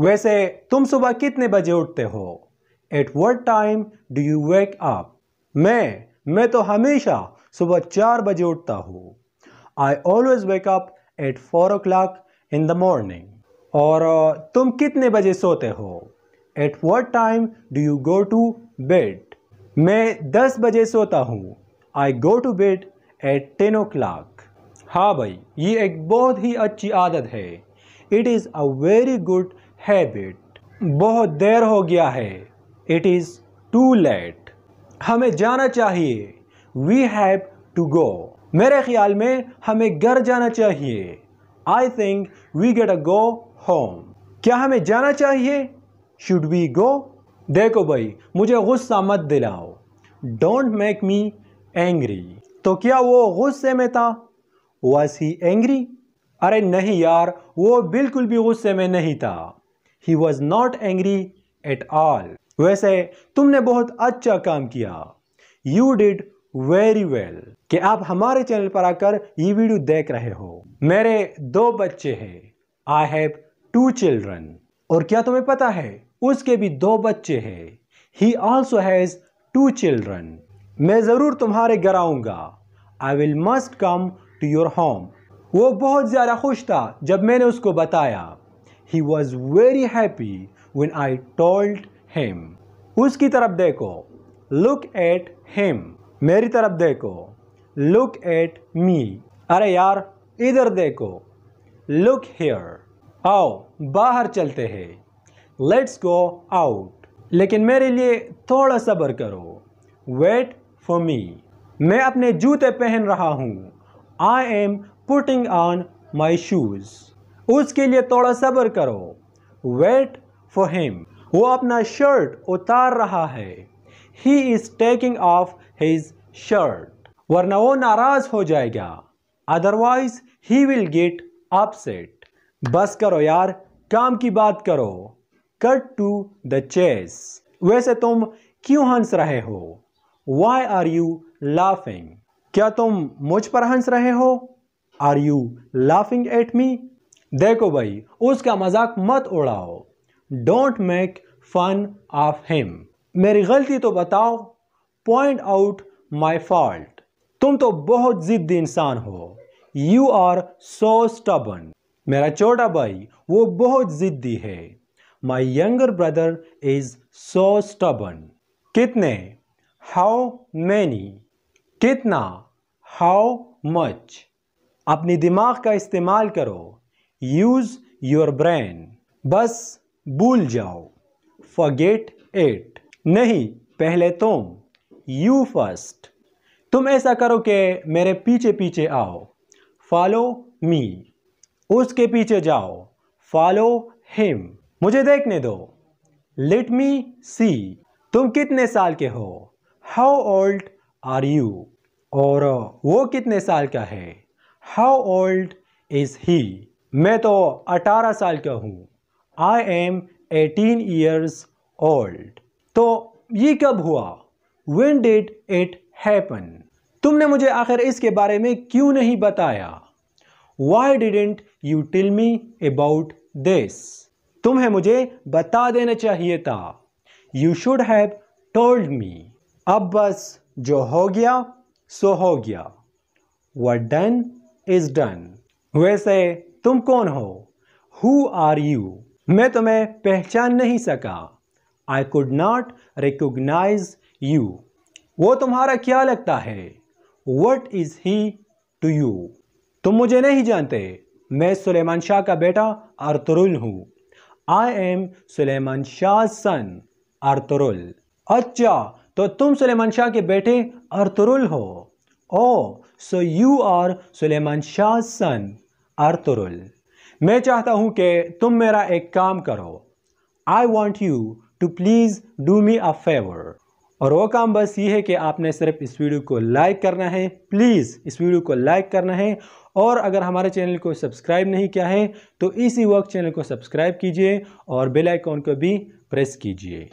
वैसे तुम सुबह कितने बजे उठते हो at what time do you wake up मैं मैं तो हमेशा सुबह चार बजे उठता हूँ I always wake up at four o'clock in the morning और तुम कितने बजे सोते हो at what time do you go to bed मैं दस बजे सोता हूँ I go to bed at ten o'clock हाँ भाई ये एक बहुत ही अच्छी आदत है it is a very good habit बहुत देर हो गया है इट इज़ टू लेट हमें जाना चाहिए वी हैव टू गो मेरे ख्याल में हमें घर जाना चाहिए I think we get a go home क्या हमें जाना चाहिए शुड वी गो देखो भाई मुझे गुस्सा मत दिलाओ डोंट मेक मी एंग्री तो क्या वो गुस्से में था वॉज ही एंग्री अरे नहीं यार वो बिल्कुल भी गुस्से में नहीं था he was not angry at all वैसे तुमने बहुत अच्छा काम किया यू डिड वेरी वेल कि आप हमारे चैनल पर आकर ये वीडियो देख रहे हो मेरे दो बच्चे हैं आई हैव टू चिल्ड्रन और क्या तुम्हें पता है उसके भी दो बच्चे हैं he also has two children मैं ज़रूर तुम्हारे घर आऊंगा I will must come to your home वो बहुत ज़्यादा खुश था जब मैंने उसको बताया he was very happy when I told him. उसकी तरफ देखो look at him. मेरी तरफ देखो look at me. अरे यार इधर देखो look here. आओ बाहर चलते हैं let's go out. लेकिन मेरे लिए थोड़ा सब्र करो wait for me. मैं अपने जूते पहन रहा हूँ I am putting on my shoes. उसके लिए थोड़ा सब्र करो वेट फॉर हिम वो अपना शर्ट उतार रहा है he is taking off his shirt वरना वो नाराज़ हो जाएगा otherwise he will get upset बस करो यार काम की बात करो कट टू द चेस वैसे तुम क्यों हंस रहे हो वाई आर यू लाफिंग क्या तुम मुझ पर हंस रहे हो are you laughing at me देखो भाई उसका मजाक मत उड़ाओ don't make fun of him मेरी गलती तो बताओ पॉइंट आउट माई फॉल्ट तुम तो बहुत ज़िद्दी इंसान हो यू आर सो स्टबन मेरा छोटा भाई वो बहुत ज़िद्दी है my younger brother is so stubborn कितने हाउ मैनी कितना हाउ मच अपनी दिमाग का इस्तेमाल करो यूज़ योर ब्रेन बस भूल जाओ फॉरगेट इट नहीं पहले तुम यू फर्स्ट तुम ऐसा करो कि मेरे पीछे पीछे आओ फॉलो मी उसके पीछे जाओ फॉलो हिम मुझे देखने दो लेट मी सी तुम कितने साल के हो हाउ ओल्ड आर यू और वो कितने साल का है हाउ ओल्ड इज़ ही मैं तो अठारह साल का हूँ I am eighteen years old तो ये कब हुआ वेन डिड इट हैपन तुमने मुझे आखिर इसके बारे में क्यों नहीं बताया why didn't you tell me about this तुम्हें मुझे बता देना चाहिए था you should have told me अब बस जो हो गया सो हो गया वट डन इज डन वैसे तुम कौन हो हु आर यू मैं तुम्हें पहचान नहीं सका I could not recognise you वो तुम्हारा क्या लगता है what is he to you तुम मुझे नहीं जानते मैं सुलेमान शाह का बेटा अरतरुल हूँ I am Suleyman Shah son Ertugrul अच्छा तो तुम सुलेमान शाह के बेटे अरतरुल हो oh so you are Suleyman Shah son Ertugrul मैं चाहता हूँ कि तुम मेरा एक काम करो I want you to please do me a favour और वो काम बस ये है कि आपने सिर्फ इस वीडियो को लाइक करना है प्लीज़ इस वीडियो को लाइक करना है और अगर हमारे चैनल को सब्सक्राइब नहीं किया है तो इसी वक्त चैनल को सब्सक्राइब कीजिए और बेल आइकॉन को भी प्रेस कीजिए